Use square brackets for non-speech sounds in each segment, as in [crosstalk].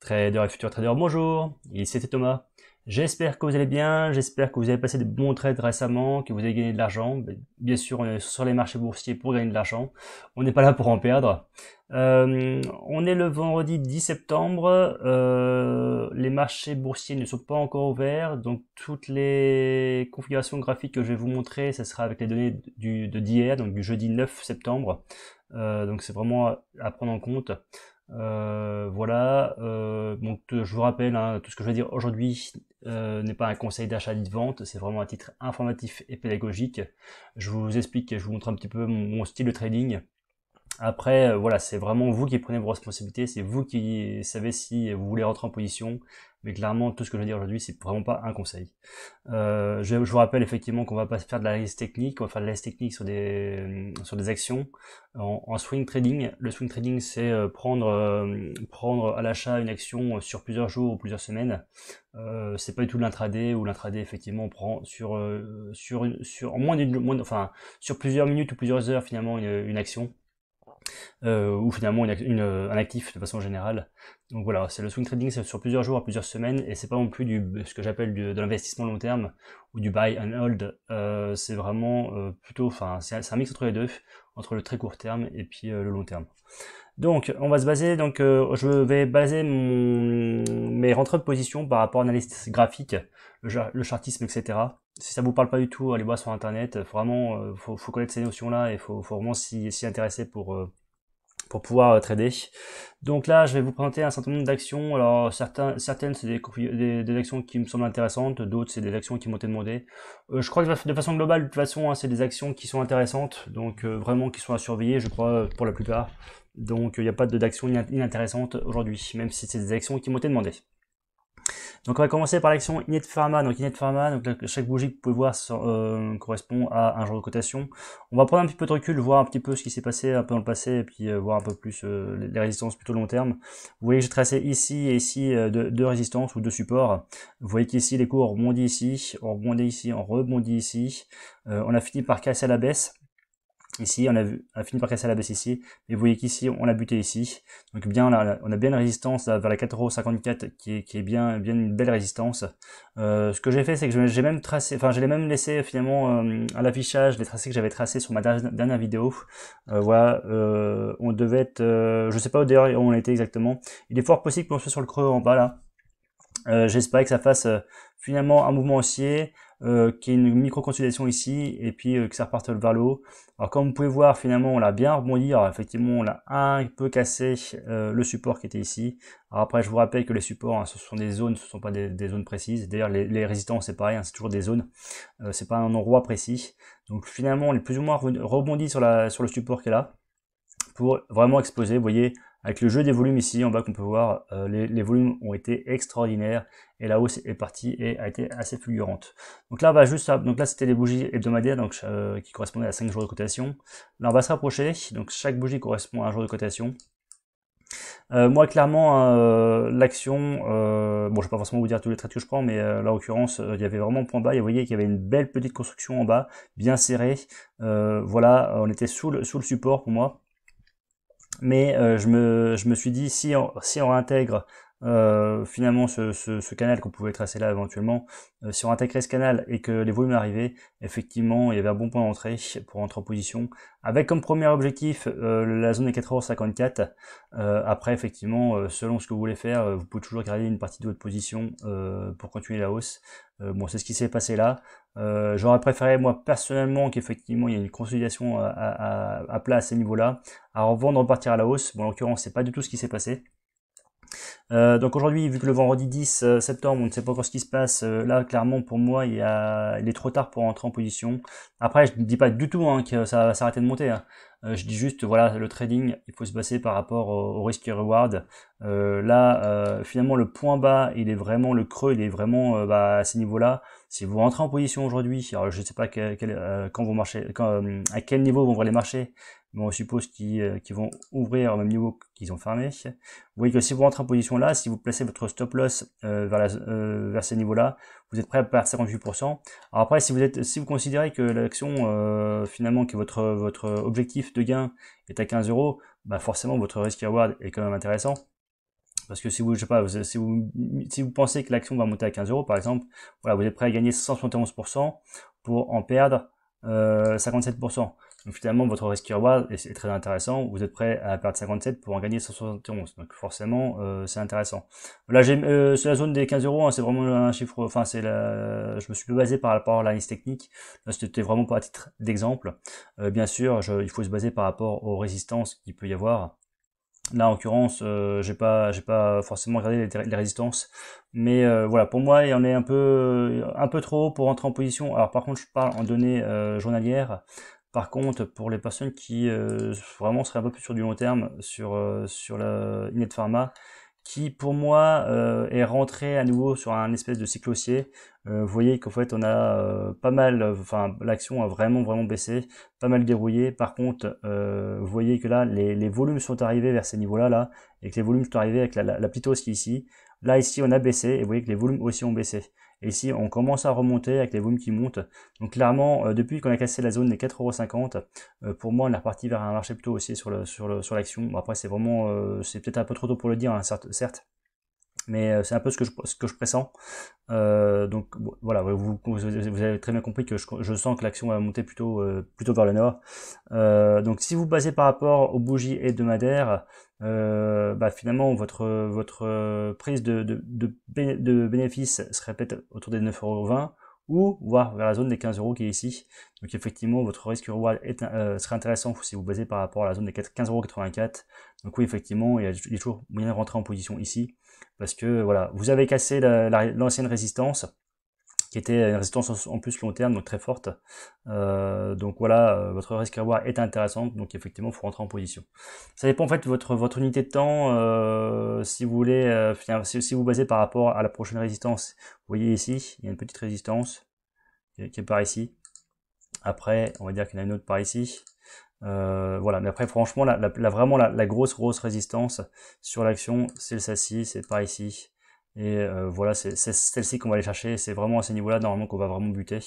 Trader et Futur Trader, bonjour, ici c'était Thomas. J'espère que vous allez bien, j'espère que vous avez passé de bons trades récemment, que vous avez gagné de l'argent. Ben, bien sûr, on est sur les marchés boursiers pour gagner de l'argent, on n'est pas là pour en perdre. Euh, on est le vendredi 10 septembre, euh, les marchés boursiers ne sont pas encore ouverts, donc toutes les configurations graphiques que je vais vous montrer, ce sera avec les données de d'hier, donc du jeudi 9 septembre. Euh, donc c'est vraiment à prendre en compte. Euh, voilà, euh, donc euh, je vous rappelle, hein, tout ce que je vais dire aujourd'hui n'est pas un conseil d'achat ni de vente, c'est vraiment un titre informatif et pédagogique. Je vous explique, et je vous montre un petit peu mon style de trading après, euh, voilà, c'est vraiment vous qui prenez vos responsabilités, c'est vous qui savez si vous voulez rentrer en position. Mais clairement, tout ce que je veux dire aujourd'hui, c'est vraiment pas un conseil. Euh, je, vous rappelle effectivement qu'on va pas faire de l'analyse technique, on va faire de l'analyse technique sur des euh, sur des actions. En, swing trading, le swing trading, c'est prendre prendre à l'achat une action sur plusieurs jours ou plusieurs semaines. Euh, c'est pas du tout de l'intraday ou l'intraday effectivement on prend sur sur sur moins d'une enfin sur plusieurs minutes ou plusieurs heures finalement une action. Euh, ou finalement euh, un actif de façon générale. Donc voilà, c'est le swing trading, c'est sur plusieurs jours plusieurs semaines et c'est pas non plus du ce que j'appelle de l'investissement long terme ou du buy and hold. Euh, c'est vraiment plutôt, enfin, c'est un mix entre les deux, entre le très court terme et puis le long terme. Donc, on va se baser, donc euh, je vais baser mon, mes rentrées de position par rapport à l'analyse graphique, le, chartisme, etc. Si ça vous parle pas du tout, allez voir sur internet. Vraiment, euh, faut, connaître ces notions-là et faut, faut vraiment s'y, intéresser pour, euh, pour pouvoir euh, trader. Donc là, je vais vous présenter un certain nombre d'actions. Alors certains, certaines, c'est des, des, actions qui me semblent intéressantes, d'autres, c'est des actions qui m'ont été demandées. Euh, je crois que de façon globale, de toute façon, hein, c'est des actions qui sont intéressantes, donc euh, vraiment qui sont à surveiller, je crois, pour la plupart. Donc il n'y a pas d'actions inintéressantes aujourd'hui, même si c'est des actions qui m'ont été demandées. Donc on va commencer par l'action Inet Pharma. Donc Inet Pharma, donc chaque bougie que vous pouvez voir euh, correspond à un jour de cotation. On va prendre un petit peu de recul, voir un petit peu ce qui s'est passé un peu dans le passé, et puis euh, voir un peu plus euh, les résistances plutôt long terme. Vous voyez que j'ai tracé ici et ici deux, résistances ou deux supports. Vous voyez qu'ici les cours ont rebondi ici, ont rebondi ici, ont rebondi ici. on a fini par casser à la baisse. Ici, on a, vu, fini par casser la baisse ici, et vous voyez qu'ici, on l'a buté ici. Donc bien, on a, on a bien une résistance vers la 4,54€ qui est, qui est bien, bien une belle résistance. Euh, ce que j'ai fait, c'est que j'ai même tracé, enfin, j'ai même laissé finalement euh, à l'affichage les tracés que j'avais tracés sur ma dernière vidéo. Euh, voilà, euh, on devait être, euh, je sais pas d'ailleurs où on était exactement. Il est fort possible qu'on soit sur le creux en bas là. J'espère que ça fasse finalement un mouvement haussier euh, qu'il y une micro-consolidation ici, et puis euh, que ça reparte vers le haut. Alors comme vous pouvez voir, finalement, on l'a bien rebondi. Alors effectivement, on a un peu cassé euh, le support qui était ici. Alors après, je vous rappelle que les supports, hein, ce sont des zones, ce ne sont pas des, zones précises. D'ailleurs, les, les, résistances, c'est pareil, hein, c'est toujours des zones. Euh, c'est pas un endroit précis. Donc finalement, on est plus ou moins rebondi sur, la, sur le support qui est là, pour vraiment exploser, vous voyez, avec le jeu des volumes ici en bas qu'on peut voir, euh, les, volumes ont été extraordinaires et la hausse est partie et a été assez fulgurante. Donc là, on va juste donc là c'était les bougies hebdomadaires donc euh, qui correspondaient à 5 jours de cotation. Là, on va se rapprocher. Donc chaque bougie correspond à un jour de cotation. Euh, moi, clairement, hein, l'action, bon, je vais pas forcément vous dire tous les traits que je prends, mais là, en l'occurrence, il y avait vraiment point bas. Et vous voyez qu'il y avait une belle petite construction en bas, bien serrée. voilà, on était sous le, sous le support pour moi mais euh, je, me, je me suis dit si on, si on intègre euh, finalement ce, canal qu'on pouvait tracer là éventuellement, euh, si on attaquait ce canal et que les volumes arrivaient, effectivement il y avait un bon point d'entrée pour entrer en position, avec comme premier objectif euh, la zone des 4h54, après effectivement selon ce que vous voulez faire, vous pouvez toujours garder une partie de votre position pour continuer la hausse, bon c'est ce qui s'est passé là, j'aurais préféré moi personnellement qu'effectivement il y ait une consolidation à, à, à plat à ces niveaux là, à revendre repartir à la hausse, bon en l'occurrence c'est pas du tout ce qui s'est passé, euh, donc aujourd'hui, vu que le vendredi 10 euh, septembre, on ne sait pas encore ce qui se passe, euh, là clairement pour moi il, est trop tard pour entrer en position. Après, je ne dis pas du tout hein, que ça va s'arrêter de monter. Hein. je dis juste, voilà, le trading, il faut se passer par rapport au, risque et reward. là, finalement, le point bas, il est vraiment le creux, il est vraiment bah, à ces niveaux-là. Si vous rentrez en position aujourd'hui, je ne sais pas quand vous marchez, à quel niveau vont les marchés, mais on suppose euh, qu'ils vont ouvrir au même niveau qu'ils ont fermé. Vous voyez que si vous rentrez en position là, si vous placez votre stop loss euh, euh, vers, ces niveaux là vous êtes prêt à perdre 58%. Alors après, si vous, si vous considérez que l'action, finalement, que votre, votre objectif de gain est à 15 euros, bah forcément, votre risk reward est quand même intéressant. Parce que si vous, je sais pas, si, vous, si vous pensez que l'action va monter à 15 euros, par exemple, voilà, vous êtes prêt à gagner 171% pour en perdre 57% finalement, votre risk reward est, très intéressant. Vous êtes prêt à perdre 57 pour en gagner 171. Donc forcément, euh, c'est intéressant. Là, j'ai euh, la zone des 15 euros. Hein. c'est vraiment un chiffre. Enfin, c'est la. Je me suis basé par rapport à l'analyse technique. c'était vraiment pas à titre d'exemple. Euh, bien sûr, je, il faut se baser par rapport aux résistances qu'il peut y avoir. Là, en l'occurrence, j'ai pas, j'ai pas forcément regardé les, résistances, mais voilà, pour moi, il y en est un peu, un peu trop pour entrer en position. Alors, par contre, je parle en données journalières. Par contre, pour les personnes qui euh, vraiment seraient un peu plus sur du long terme, sur, euh, sur la Inet Pharma, qui pour moi euh, est rentré à nouveau sur un espèce de cycle haussier. Euh, vous voyez qu'en fait on a pas mal, enfin l'action a vraiment vraiment baissé, pas mal dérouillé. Par contre, vous voyez que là les, volumes sont arrivés vers ces niveaux-là là, et que les volumes sont arrivés avec la, la, la petite hausse qui est ici. Là ici on a baissé et vous voyez que les volumes aussi ont baissé. Et ici, on commence à remonter avec les volumes qui montent. Donc clairement, euh, depuis qu'on a cassé la zone des 4,50€, euh, pour moi, on est reparti vers un marché plutôt haussier sur l'action. Le, sur bon, après, c'est vraiment, euh, c'est peut-être un peu trop tôt pour le dire, hein, certes mais c'est un peu ce que je, que je pressens. donc voilà, vous, avez très bien compris que je, sens que l'action va monter plutôt, plutôt vers le nord. donc si vous basez par rapport aux bougies hebdomadaires, euh, bah finalement votre, votre euh, prise de, de, de, de bénéfice se répète autour des 9,20€ ou voir vers la zone des 15 euros qui est ici. Donc effectivement, votre risque reward est, euh, serait intéressant si vous basez par rapport à la zone des 15,84€. Donc oui, effectivement, il y a toujours moyen de rentrer en position ici parce que voilà, vous avez cassé l'ancienne résistance qui était une résistance en plus long terme, donc très forte. Euh, donc voilà, euh, votre risque à avoir est intéressante donc effectivement, il faut rentrer en position. Ça dépend en fait de votre, votre unité de temps, euh, si vous voulez, si, vous basez par rapport à la prochaine résistance, vous voyez ici, il y a une petite résistance qui est par ici. Après, on va dire qu'il y en a une autre par ici. voilà, mais après franchement, la, vraiment la, grosse grosse résistance sur l'action, c'est le SACI, c'est par ici. Et euh, voilà, c'est celle-ci qu'on va aller chercher. C'est vraiment à ce niveau-là, normalement, qu'on va vraiment buter.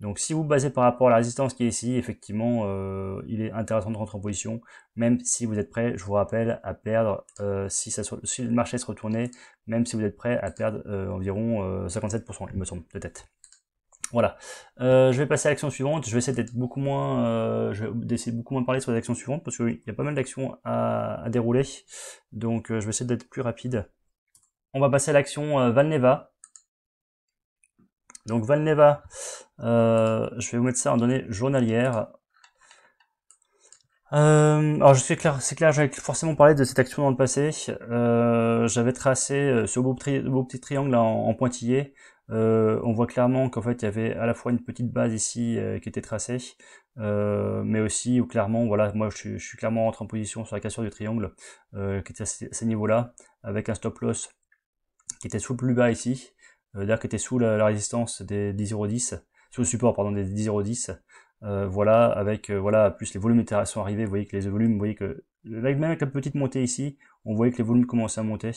Donc, si vous basez par rapport à la résistance qui est ici, effectivement, euh, il est intéressant de rentrer en position. Même si vous êtes prêt, je vous rappelle, à perdre, euh, si, ça, si le marché se retournait, même si vous êtes prêt à perdre environ 57%, il me semble, peut-être. Voilà. je vais passer à l'action suivante. Je vais essayer d'être beaucoup moins, euh, je vais essayer de beaucoup moins parler sur les actions suivantes parce qu'il y a pas mal d'actions à, dérouler. Donc, je vais essayer d'être plus rapide on va passer à l'action euh, Valneva. Donc Valneva, euh, je vais vous mettre ça en données journalières. Euh, alors je suis clair, c'est clair, j'avais forcément parlé de cette action dans le passé. j'avais tracé ce beau, petit triangle en, pointillé. on voit clairement qu'en fait il y avait à la fois une petite base ici qui était tracée, mais aussi où clairement, voilà, moi je, suis clairement en position sur la cassure du triangle qui était à ces niveaux-là, avec un stop loss qui était sous le plus bas ici, euh, qui était sous la, résistance des, 1010, sous le support pardon des 0,10, euh, voilà, avec euh, voilà, plus les volumes sont arrivés, vous voyez que les volumes, vous voyez que même avec la petite montée ici, on voyait que les volumes commençaient à monter.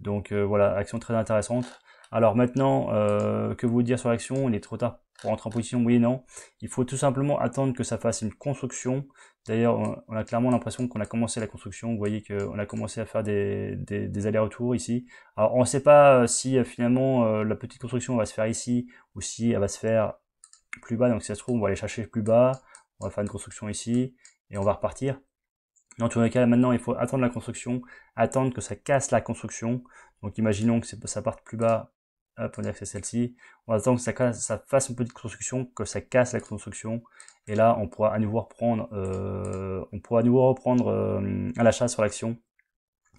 Donc euh, voilà, action très intéressante. Alors maintenant, euh, que vous dire sur l'action Il est trop tard pour entrer en position, oui et non. Il faut tout simplement attendre que ça fasse une construction. D'ailleurs, on a clairement l'impression qu'on a commencé la construction. Vous voyez qu'on a commencé à faire des, des allers-retours ici. Alors, on ne sait pas euh, si euh, finalement la petite construction va se faire ici ou si elle va se faire plus bas. Donc, si ça se trouve, on va aller chercher plus bas. On va faire une construction ici et on va repartir. Dans tous les cas, maintenant, il faut attendre la construction, attendre que ça casse la construction. Donc, imaginons que ça parte plus bas, va euh, dire que c'est celle-ci. On attend que ça, casse, ça, fasse une petite construction, que ça casse la construction. Et là, on pourra à nouveau reprendre, euh, on pourra à nouveau reprendre à euh, l'achat sur l'action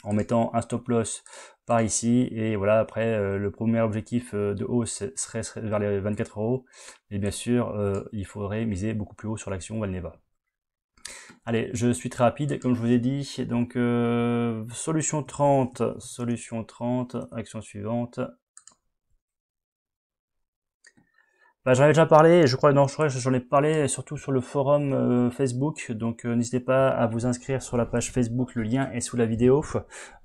en mettant un stop loss par ici. Et voilà, après, euh, le premier objectif de hausse serait, serait, vers les 24 euros. Et bien sûr, il faudrait miser beaucoup plus haut sur l'action Valneva. Allez, je suis très rapide, comme je vous ai dit. Donc, solution 30, solution 30, action suivante, bah, J'en ai déjà parlé, je crois, non, j'en ai parlé surtout sur le forum euh, Facebook, donc euh, n'hésitez pas à vous inscrire sur la page Facebook, le lien est sous la vidéo.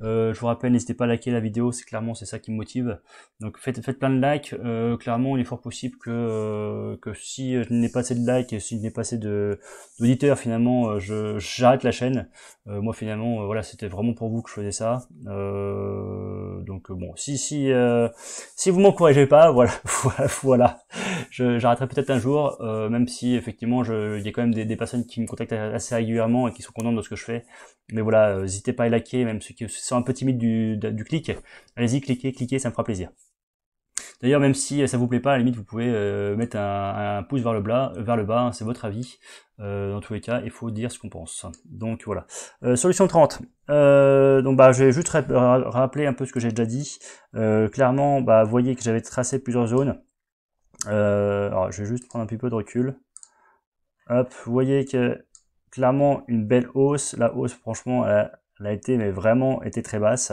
Euh, je vous rappelle, n'hésitez pas à liker la vidéo, c'est clairement c'est ça qui me motive. Donc faites, faites plein de likes, clairement il est fort possible que, que si je n'ai pas assez de likes, et si je n'ai pas assez d'auditeurs finalement, je j'arrête la chaîne. moi finalement, voilà, c'était vraiment pour vous que je faisais ça. donc bon, si si si vous m'encouragez pas, [laughs] voilà, voilà j'arrêterai peut-être un jour, euh, même si effectivement il y a quand même des, personnes qui me contactent assez régulièrement et qui sont contentes de ce que je fais. Mais voilà, euh, n'hésitez pas à liker, même ceux qui sont un peu timides du, clic. Allez-y, cliquez, cliquez, ça me fera plaisir. D'ailleurs, même si ça vous plaît pas, à la limite, vous pouvez euh, mettre un, pouce vers le bas, vers le bas, c'est votre avis. dans tous les cas, il faut dire ce qu'on pense. Donc voilà. solution 30. donc bah, je vais juste rappeler un peu ce que j'ai déjà dit. clairement, bah, vous voyez que j'avais tracé plusieurs zones. Euh, alors, je vais juste prendre un petit peu de recul. vous voyez que clairement une belle hausse. La hausse, franchement, elle a, été mais vraiment été très basse.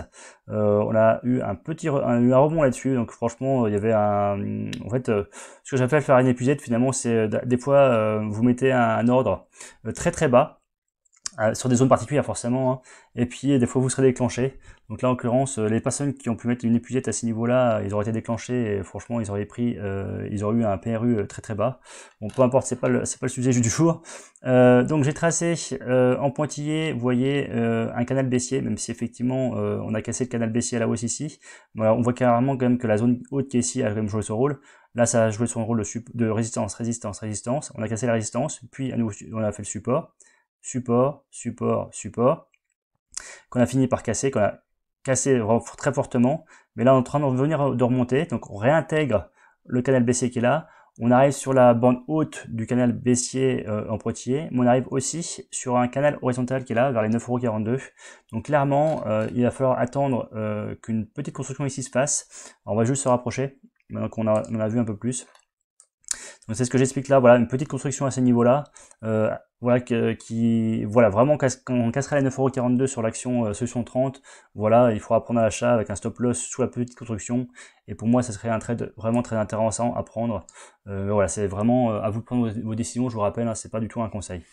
Euh, on a eu un petit un, rebond là-dessus, donc franchement, il y avait un. En fait, euh, ce que j'appelle faire une épuisette, finalement, c'est des fois vous mettez un ordre très très bas ah, sur des zones particulières forcément, hein. et puis des fois vous serez déclenchés. Donc là en l'occurrence, euh, les personnes qui ont pu mettre une épuisette à ce niveau-là, euh, ils auraient été déclenchés et franchement ils auraient pris, euh, ils auraient eu un PRU très très bas. Bon peu importe, c'est pas c'est pas le sujet du jour. donc j'ai tracé en pointillé, vous voyez un canal baissier, même si effectivement on a cassé le canal baissier à la hausse ici. Voilà, on voit carrément quand même que la zone haute qui est ici a quand même joué son rôle. Là, ça a joué son rôle de, de, résistance, résistance, résistance. On a cassé la résistance, puis à nouveau, on a fait le support support, support, support, qu'on a fini par casser, qu'on a cassé très fortement. Mais là, on est en train de revenir de remonter. Donc, on réintègre le canal baissier qui est là. On arrive sur la bande haute du canal baissier euh, en protier. mais on arrive aussi sur un canal horizontal qui est là, vers les 9,42€. Donc clairement, euh, il va falloir attendre euh, qu'une petite construction ici se fasse. on va juste se rapprocher, maintenant qu'on a, a vu un peu plus. Donc c'est ce que j'explique là, voilà, une petite construction à ce niveau là Euh, voilà que, qui voilà vraiment qu'on casserait les 9,42€ sur l'action euh, solution 30 voilà il faudra prendre à l'achat avec un stop loss sous la petite construction et pour moi ça serait un trade vraiment très intéressant à prendre euh, voilà c'est vraiment euh, à vous de prendre vos, décisions je vous rappelle hein, c'est pas du tout un conseil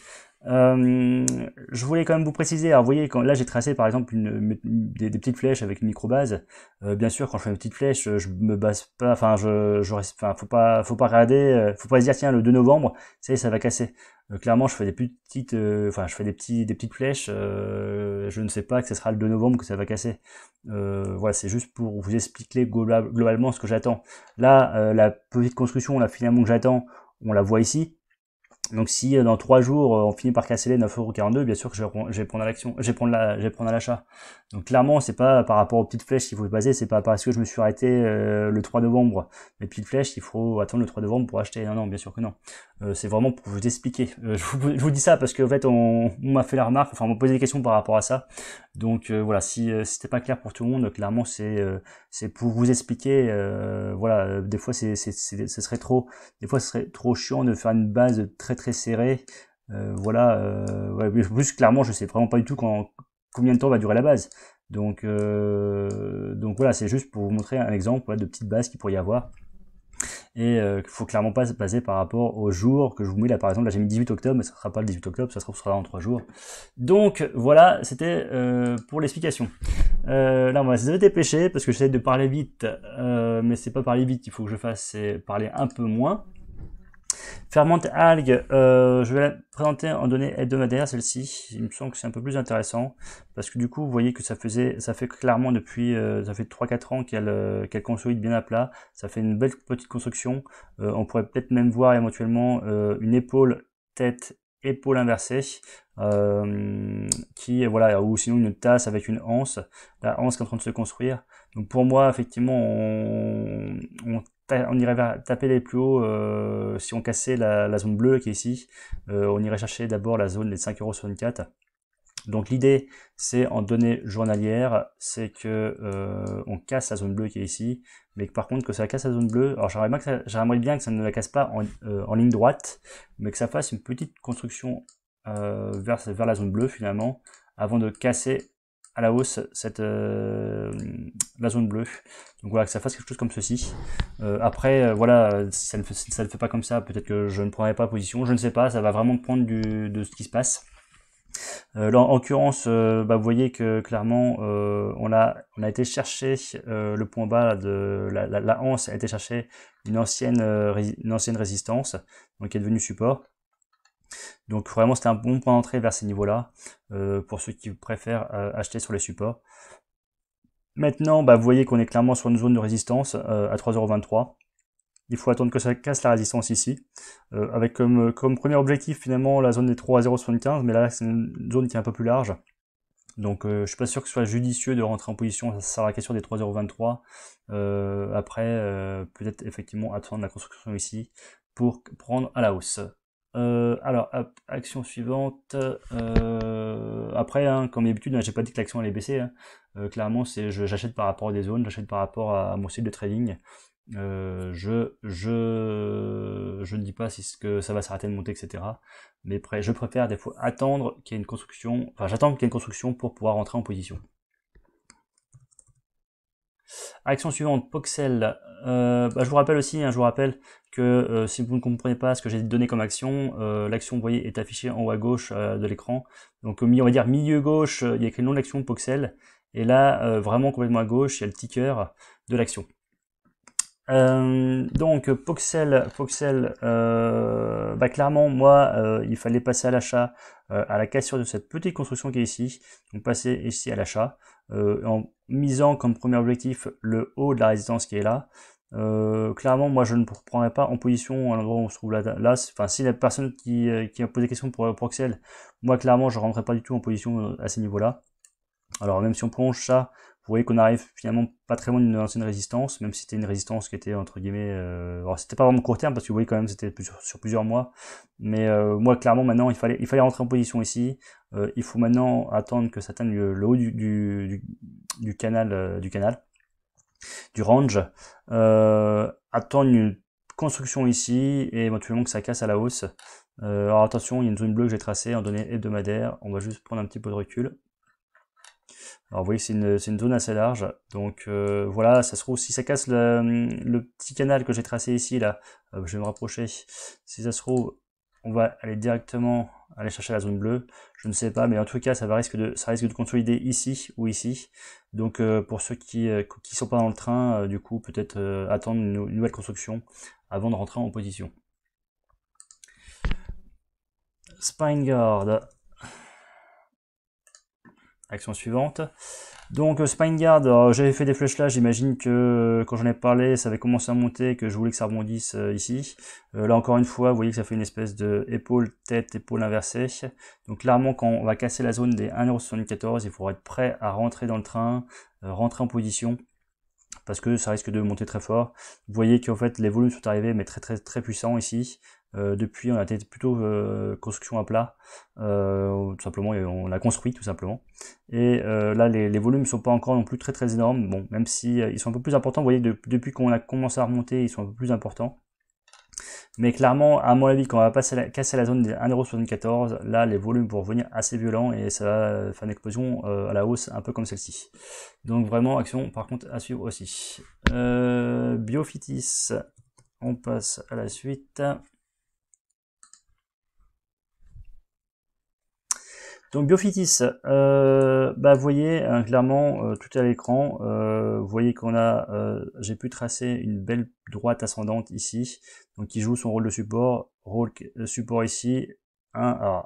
euh, je voulais quand même vous préciser, alors vous voyez, quand, là j'ai tracé par exemple une, des, petites flèches avec une microbase. Euh, bien sûr, quand je fais une petite flèche, je me base pas, enfin, je, je enfin, faut pas, faut pas regarder, euh, faut pas se dire tiens le 2 novembre, ça ça va casser. Euh, clairement, je fais des petites, enfin, je fais des petits, des petites flèches. je ne sais pas que ce sera le 2 novembre que ça va casser. voilà, c'est juste pour vous expliquer globalement ce que j'attends. Là, la petite construction, la finalement que j'attends, on la voit ici donc si euh, dans trois jours euh, on finit par casser les 9,42€, bien sûr que je vais prendre à l'action, prendre la, prendre l'achat. Donc clairement c'est pas par rapport aux petites flèches qu'il faut se baser, c'est pas parce que je me suis arrêté euh, le 3 novembre. Les petites flèches, il faut attendre le 3 novembre pour acheter. Non non, bien sûr que non. c'est vraiment pour vous expliquer. je, vous, dis ça parce qu'en fait on, m'a fait la remarque, enfin on m'a posé des questions par rapport à ça. Donc voilà, si, c'était pas clair pour tout le monde, clairement c'est c'est pour vous expliquer. voilà, des fois serait trop, des fois ce serait trop chiant de faire une base très très serré. Euh, voilà, euh, plus clairement, je sais vraiment pas du tout quand, combien de temps va durer la base. Donc, euh, donc voilà, c'est juste pour vous montrer un exemple de petites base qui pourrait y avoir. Et il faut clairement pas se baser par rapport au jour que je vous mets là par exemple. Là j'ai mis 18 octobre, mais ça sera pas le 18 octobre, ça se trouve sera dans trois jours. Donc voilà, c'était pour l'explication. là on va se dépêcher parce que j'essaie de parler vite, mais c'est pas parler vite, qu'il faut que je fasse c'est parler un peu moins. Fermente algue, euh, je vais la présenter en données hebdomadaires, celle-ci. Il me semble que c'est un peu plus intéressant parce que du coup, vous voyez que ça faisait, ça fait clairement depuis, euh, ça fait 3-4 ans qu'elle construit euh, qu'elle bien à plat. Ça fait une belle petite construction. on pourrait peut-être même voir éventuellement une épaule, tête, épaule inversée. qui voilà ou sinon une tasse avec une anse la anse qui est en train de se construire donc pour moi effectivement on on irait taper les plus hauts euh, si on cassait la, zone bleue qui est ici. Euh, on irait chercher d'abord la zone des 5,64€. Donc l'idée, c'est en données journalières, c'est que euh, on casse la zone bleue qui est ici, mais que par contre que ça casse la zone bleue. Alors j'aimerais bien que ça ne la casse pas en, ligne droite, mais que ça fasse une petite construction vers la zone bleue finalement, avant de casser la hausse cette, euh, la zone bleue. Donc voilà, que ça fasse quelque chose comme ceci. Euh, après, euh, voilà, ça ne, fait pas comme ça, peut-être que je ne prendrai pas position, je ne sais pas, ça va vraiment prendre du, de ce qui se passe. en l'occurrence, bah, vous voyez que clairement, on, a, on a été chercher le point bas de la, la, hanse a été chercher une ancienne, une ancienne résistance, donc qui est devenue support. Donc vraiment c'était un bon point d'entrée vers ces niveaux-là euh, pour ceux qui préfèrent euh, acheter sur les supports. Maintenant, bah, vous voyez qu'on est clairement sur une zone de résistance euh, à 3,23€. Il faut attendre que ça casse la résistance ici, avec comme, premier objectif finalement la zone des 3.075, mais là c'est une zone qui est un peu plus large. Donc je suis pas sûr que ce soit judicieux de rentrer en position, sur la question des 3,023. après, peut-être effectivement attendre la construction ici pour prendre à la hausse. Euh, alors, action suivante. Euh, après, hein, comme d'habitude, je hein, j'ai pas dit que l'action allait baisser. Hein. Euh, clairement, c'est j'achète par rapport à des zones, j'achète par rapport à, mon site de trading. je, je, je ne dis pas si ce que ça va s'arrêter de monter, etc. Mais je préfère des fois attendre qu'il y ait une construction. Enfin, j'attends qu'il y ait une construction pour pouvoir rentrer en position. Action suivante, Poxel. Euh, bah, je vous rappelle aussi, hein, je vous rappelle que euh, si vous ne comprenez pas ce que j'ai donné comme action, euh, l'action, vous voyez, est affichée en haut à gauche de l'écran. Donc au milieu, on va dire milieu gauche, il y a écrit le nom de l'action Poxel. Et là, vraiment complètement à gauche, il y a le ticker de l'action. donc Poxel, Poxel, bah clairement moi il fallait passer à l'achat à la cassure de cette petite construction qui est ici, donc passer ici à l'achat. Euh, en misant comme premier objectif le haut de la résistance qui est là. Euh, clairement, moi, je ne reprendrai pas en position à l'endroit où on se trouve là. là enfin, si la personne qui, euh, qui a posé question pour Proxel, moi, clairement, je ne rentrerai pas du tout en position à ces niveaux-là. Alors, même si on plonge ça vous voyez qu'on arrive finalement pas très loin d'une ancienne résistance, même si c'était une résistance qui était entre guillemets, euh, alors c'était pas vraiment court terme parce que vous voyez quand même c'était sur, plusieurs mois, mais euh, moi clairement maintenant il fallait il fallait rentrer en position ici, euh, il faut maintenant attendre que ça atteigne le, haut du, canal du canal du range, attendre une construction ici et éventuellement que ça casse à la hausse. alors attention, il y a une zone bleue que j'ai tracée en données hebdomadaires, on va juste prendre un petit peu de recul alors vous voyez c'est une, zone assez large. Donc euh, voilà, ça se trouve, si ça casse le, petit canal que j'ai tracé ici, là, euh, je vais me rapprocher. Si ça se trouve, on va aller directement aller chercher la zone bleue. Je ne sais pas, mais en tout cas, ça, va risque, de, ça risque de consolider ici ou ici. Donc euh, pour ceux qui ne sont pas dans le train, du coup, peut-être attendre une, une nouvelle construction avant de rentrer en position. Spine guard. Action suivante. Donc euh, Spine Guard, j'avais fait des flèches là, j'imagine que euh, quand j'en ai parlé, ça avait commencé à monter, que je voulais que ça rebondisse euh, ici. là encore une fois, vous voyez que ça fait une espèce de épaule, tête, épaule inversée. Donc clairement, quand on va casser la zone des 1,74€, il faudra être prêt à rentrer dans le train, rentrer en position parce que ça risque de monter très fort. Vous voyez qu'en fait les volumes sont arrivés mais très très très puissants ici. Euh, depuis on a été plutôt euh, construction à plat, euh, tout simplement on l'a construit tout simplement. Et là les, volumes ne sont pas encore non plus très très énormes, bon même si ils sont un peu plus importants, vous voyez depuis qu'on a commencé à remonter ils sont un peu plus importants. Mais clairement, à mon avis, quand on va passer la, casser la zone des 1,74€, là, les volumes vont revenir assez violents et ça va euh, faire une explosion euh, à la hausse, un peu comme celle-ci. Donc vraiment, action par contre à suivre aussi. Euh, Biofitis, on passe à la suite. Donc Biofitis, vous euh, bah, voyez hein, clairement euh, tout à l'écran, euh, vous voyez qu'on a, j'ai pu tracer une belle droite ascendante ici, donc qui joue son rôle de support, rôle de support ici, 1,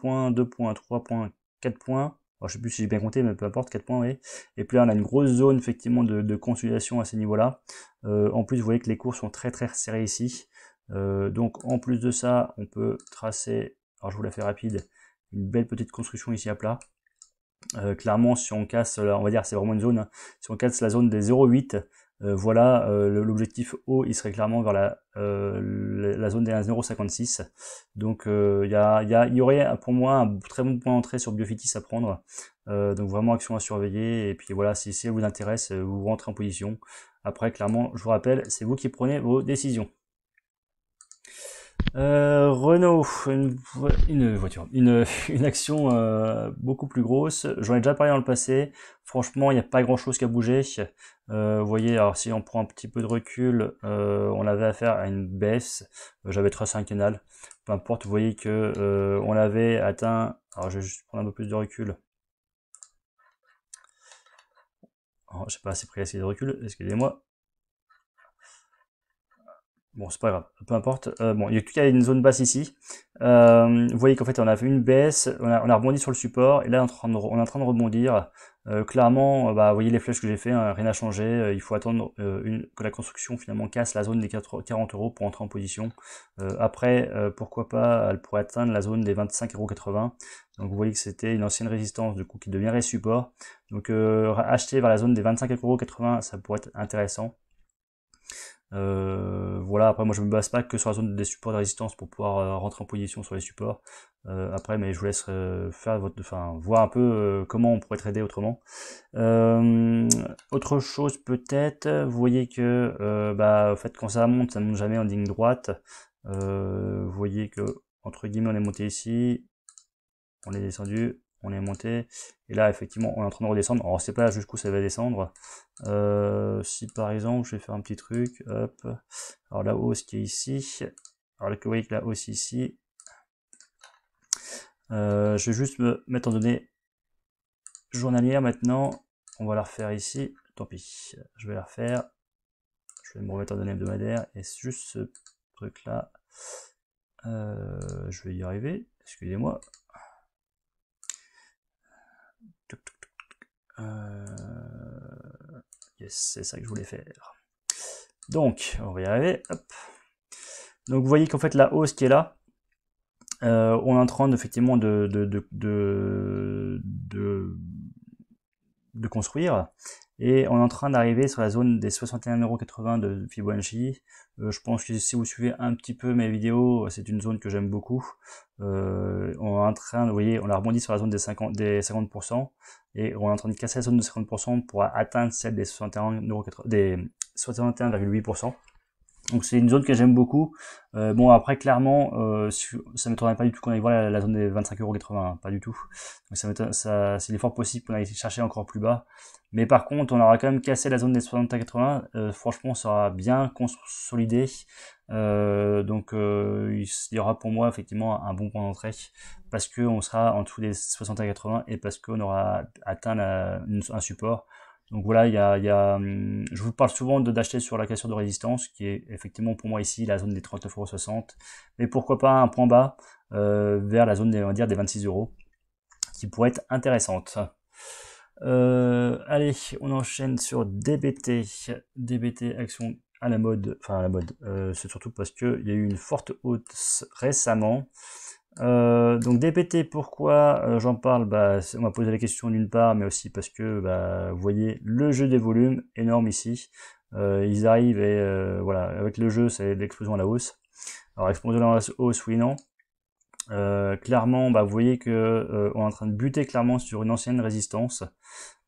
point, 2 points, 3 points, 4 points, je je sais plus si j'ai bien compté, mais peu importe, 4 points, oui. Et puis là, on a une grosse zone, effectivement, de, consolidation à ces niveaux-là. en plus, vous voyez que les cours sont très, très serrés ici. donc, en plus de ça, on peut tracer, alors je vous la fais rapide, belle petite construction ici à plat. Euh, clairement, si on casse, euh, on va dire, c'est vraiment une zone, hein. si on casse la zone des 0,8, euh, voilà, l'objectif haut, il serait clairement vers la, zone des 1,056. Donc, il y, a, y, aurait pour moi un très bon point d'entrée sur Biofitis à prendre. donc, vraiment, action à surveiller. Et puis, voilà, si, si vous intéresse, vous rentrez en position. Après, clairement, je vous rappelle, c'est vous qui prenez vos décisions. Euh, Renault, une, voiture, une, [laughs] une action euh, beaucoup plus grosse. J'en ai déjà parlé dans le passé. Franchement, il n'y a pas grand chose qui a bougé. Euh, vous voyez, alors si on prend un petit peu de recul, on avait affaire à une baisse. J'avais tracé un canal. Peu importe, vous voyez que on l'avait atteint. Alors je vais juste prendre un peu plus de recul. Oh, je sais pas assez pris assez de recul, excusez-moi. Bon, c'est pas grave, peu importe. Euh, bon, il y a une zone basse ici. Euh, vous voyez qu'en fait, on a fait une baisse, on a, rebondi sur le support, et là, on est en train de, rebondir. Euh, clairement, bah, vous voyez les flèches que j'ai fait, hein, rien n'a changé. il faut attendre une, que la construction finalement casse la zone des 40 euros pour entrer en position. après, pourquoi pas, elle pourrait atteindre la zone des 25,80 euros. Donc, vous voyez que c'était une ancienne résistance, du coup, qui deviendrait support. Donc, acheter vers la zone des 25,80 euros, ça pourrait être intéressant. Euh, voilà, après moi je me base pas que sur la zone des supports de résistance pour pouvoir euh, rentrer en position sur les supports. Euh, après, mais je vous laisse faire votre, enfin, voir un peu comment on pourrait trader autrement. autre chose peut-être, vous voyez que bah, en fait quand ça monte, ça ne monte jamais en ligne droite. vous voyez que entre guillemets on est monté ici, on est descendu, on est monté, et là effectivement on est en train de redescendre, on sait pas jusqu'où ça va descendre, euh, si par exemple je vais faire un petit truc, hop, alors la hausse qui est ici, alors là, vous voyez que la hausse ici, euh, je vais juste me mettre en données journalières maintenant, on va la refaire ici, tant pis, je vais la refaire, je vais me remettre en données hebdomadaires, et juste ce truc là, euh, je vais y arriver, excusez-moi, Euh, c'est ça que je voulais faire. Donc, on va y arriver. Donc vous voyez qu'en fait la hausse qui est là, euh, on est en train effectivement de, de, de de construire. Et on est en train d'arriver sur la zone des 61,80€ de Fibonacci. Euh, je pense que si vous suivez un petit peu mes vidéos, c'est une zone que j'aime beaucoup. Euh, on est en train, vous voyez, on a rebondi sur la zone des 50%, des et on est en train de casser la zone de 50% pour atteindre celle des 61,8%. Donc c'est une zone que j'aime beaucoup. Euh, bon après clairement, euh, ça ne m'étonnerait pas du tout qu'on aille voir la, zone des 25,80€, pas du tout. c'est l'effort possible qu'on aille chercher encore plus bas. Mais par contre, on aura quand même cassé la zone des 60-80. à euh, franchement, on sera bien consolidé. donc il y aura pour moi effectivement un bon point d'entrée parce qu'on sera en dessous des 60 à 80 et parce qu'on aura atteint un support donc voilà, il y a, hum, je vous parle souvent d'acheter sur la question de résistance, qui est effectivement pour moi ici la zone des 39,60€, mais pourquoi pas un point bas euh, vers la zone des, on des 26 euros, qui pourrait être intéressante. Euh, allez, on enchaîne sur DBT. DBT, action à la mode, enfin à la mode, euh, c'est surtout parce qu'il y a eu une forte hausse récemment. Euh, donc DPT, pourquoi euh, j'en parle bah, On m'a posé la question d'une part, mais aussi parce que bah, vous voyez le jeu des volumes énorme ici. Euh, ils arrivent et voilà, avec le jeu, c'est l'explosion à la hausse. Alors explosion à la hausse, oui non. clairement, bah, vous voyez que on est en train de buter clairement sur une ancienne résistance.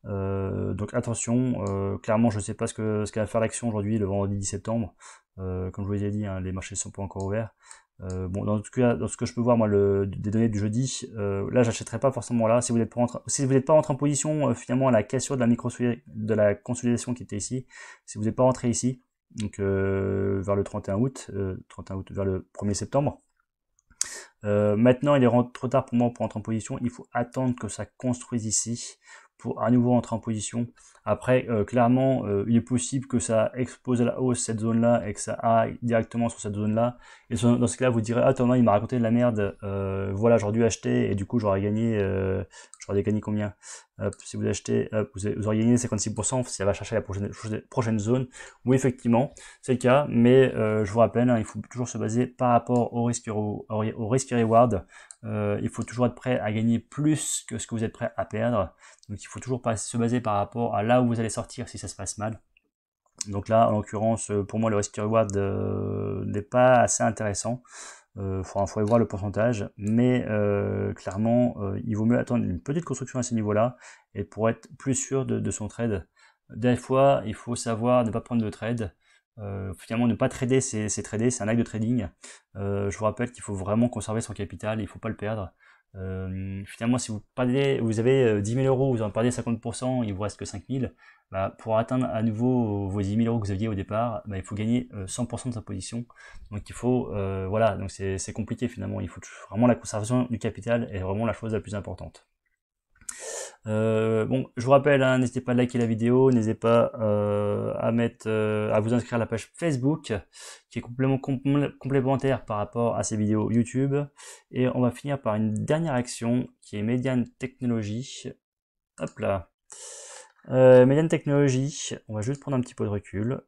donc attention, clairement, je ne sais pas ce que ce va faire l'action aujourd'hui, le vendredi 10 septembre. comme je vous ai dit, hein, les marchés ne sont pas encore ouverts. Euh, bon, dans, tout cas, dans ce que je peux voir, moi, le, des données du jeudi, euh, là, j'achèterai pas forcément là. Si vous n'êtes pas, si vous n'êtes pas rentré en position, euh, finalement, à la cassure de la micro de la consolidation qui était ici, si vous n'êtes pas rentré ici, donc euh, vers le 31 août, 31 août, vers le 1er septembre, maintenant, il est trop tard pour moi pour entrer en position. Il faut attendre que ça construise ici pour à nouveau entrer en position. Après, euh, clairement, euh, il est possible que ça expose à la hausse cette zone-là et que ça aille directement sur cette zone-là. Et dans ce cas-là, vous direz, ah Thomas, il m'a raconté de la merde, euh, voilà, j'aurais dû acheter et du coup, j'aurais gagné, j'aurais gagné combien Si vous achetez, vous, auriez gagné 56% si ça va chercher la prochaine, zone. Oui, effectivement, c'est le cas, mais je vous rappelle, hein, il faut toujours se baser par rapport au risque, au, au euh, il faut toujours être prêt à gagner plus que ce que vous êtes prêt à perdre. Donc il faut toujours pas se baser par rapport à là où vous allez sortir si ça se passe mal. Donc là, en l'occurrence, euh, pour moi, le risk reward euh, n'est pas assez intéressant. Il euh, faut, voir le pourcentage, mais clairement, il vaut mieux attendre une petite construction à ce niveau-là et pour être plus sûr de, de son trade. Des fois, il faut savoir ne pas prendre de trade euh, finalement, ne pas trader, c'est trader, c'est un acte de trading. Euh, je vous rappelle qu'il faut vraiment conserver son capital, il ne faut pas le perdre. Euh, finalement, si vous, perdez, vous avez 10 000 euros, vous en perdez 50%, il vous reste que 5 000, bah, pour atteindre à nouveau vos 10 000 euros que vous aviez au départ, bah, il faut gagner 100% de sa position. Donc il faut, voilà, donc c'est compliqué finalement. Il faut vraiment la conservation du capital est vraiment la chose la plus importante. Euh, bon, je vous rappelle, hein, n'hésitez pas à liker la vidéo, n'hésitez pas euh, à mettre, euh, à vous inscrire à la page Facebook, qui est complètement complémentaire par rapport à ces vidéos YouTube. Et on va finir par une dernière action, qui est Median Technology. Hop là. Median Technology, on va juste prendre un petit peu de recul.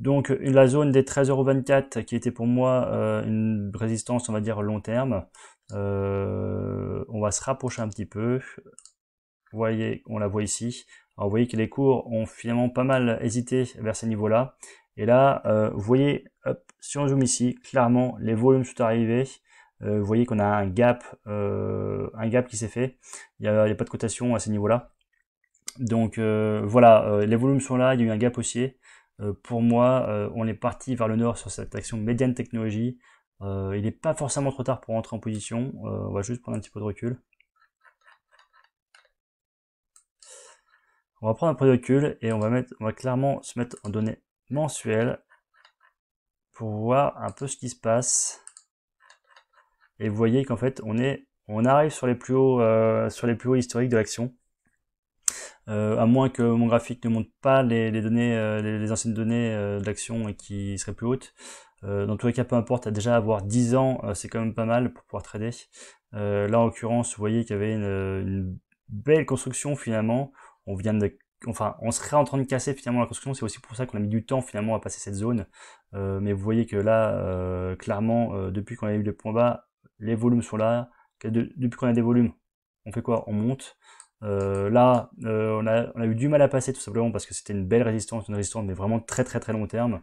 Donc la zone des 13,24€ qui était pour moi une résistance on va dire long terme, euh, on va se rapprocher un petit peu. Vous voyez, on la voit ici. vous voyez que les cours ont finalement pas mal hésité vers ces niveaux-là. Et là, euh, vous voyez, si on zoome ici, clairement, les volumes sont arrivés. Euh, vous voyez qu'on a un gap, un gap qui s'est fait. Il n'y a, a, pas de cotation à ces niveaux-là. Donc voilà, les volumes sont là, il y a eu un gap haussier. pour moi, on est parti vers le nord sur cette action médiane technologie. Euh, il n'est pas forcément trop tard pour rentrer en position. Euh, on va juste prendre un petit peu de recul. On va prendre un peu de recul et on va, clairement se mettre en données mensuelles pour voir un peu ce qui se passe. Et vous voyez qu'en fait, on, est, on arrive sur les plus hauts, euh, sur les plus hauts historiques de l'action. à moins que mon graphique ne montre pas les, données, les, anciennes données de d'action et qui seraient plus hautes. Euh, dans tous les cas, peu importe, déjà avoir 10 ans, euh, c'est quand même pas mal pour pouvoir trader. Euh, là, en l'occurrence, vous voyez qu'il y avait une, belle construction finalement. On vient de, enfin, on serait en train de casser finalement la construction. C'est aussi pour ça qu'on a mis du temps finalement à passer cette zone. mais vous voyez que là, clairement, depuis qu'on a eu le point bas, les volumes sont là. depuis qu'on a des volumes, on fait quoi On monte. là, on, a, on, a, eu du mal à passer tout simplement parce que c'était une belle résistance, une résistance mais vraiment très très très long terme.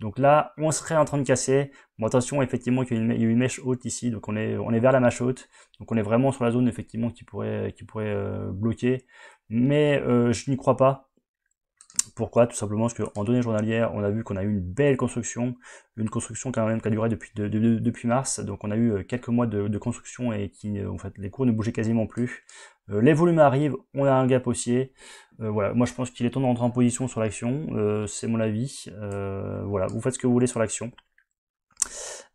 Donc là, on serait en train de casser. Bon, attention, effectivement, qu'il y a une, mèche haute ici, donc on est, on est vers la mèche haute. Donc on est vraiment sur la zone, effectivement, qui pourrait, qui pourrait euh, bloquer. Mais euh, je n'y crois pas. Pourquoi Tout simplement parce qu'en données journalières, on a vu qu'on a eu une belle construction, une construction quand même qui a duré depuis, mars, donc on a eu euh, quelques mois de, construction et qui, euh, en fait, les cours ne bougeaient quasiment plus. Euh, les volumes arrivent, on a un gap haussier. voilà, moi je pense qu'il est temps d'entrer en position sur l'action, c'est mon avis. voilà, vous faites ce que vous voulez sur l'action.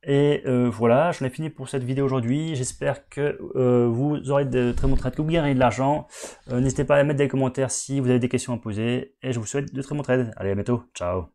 Et euh, voilà, je l'ai fini pour cette vidéo aujourd'hui. J'espère que euh, vous aurez de très bons trades, que vous gagnerez de l'argent. Euh, n'hésitez pas à mettre des commentaires si vous avez des questions à poser. Et je vous souhaite de très bons trades. Allez, à bientôt. Ciao.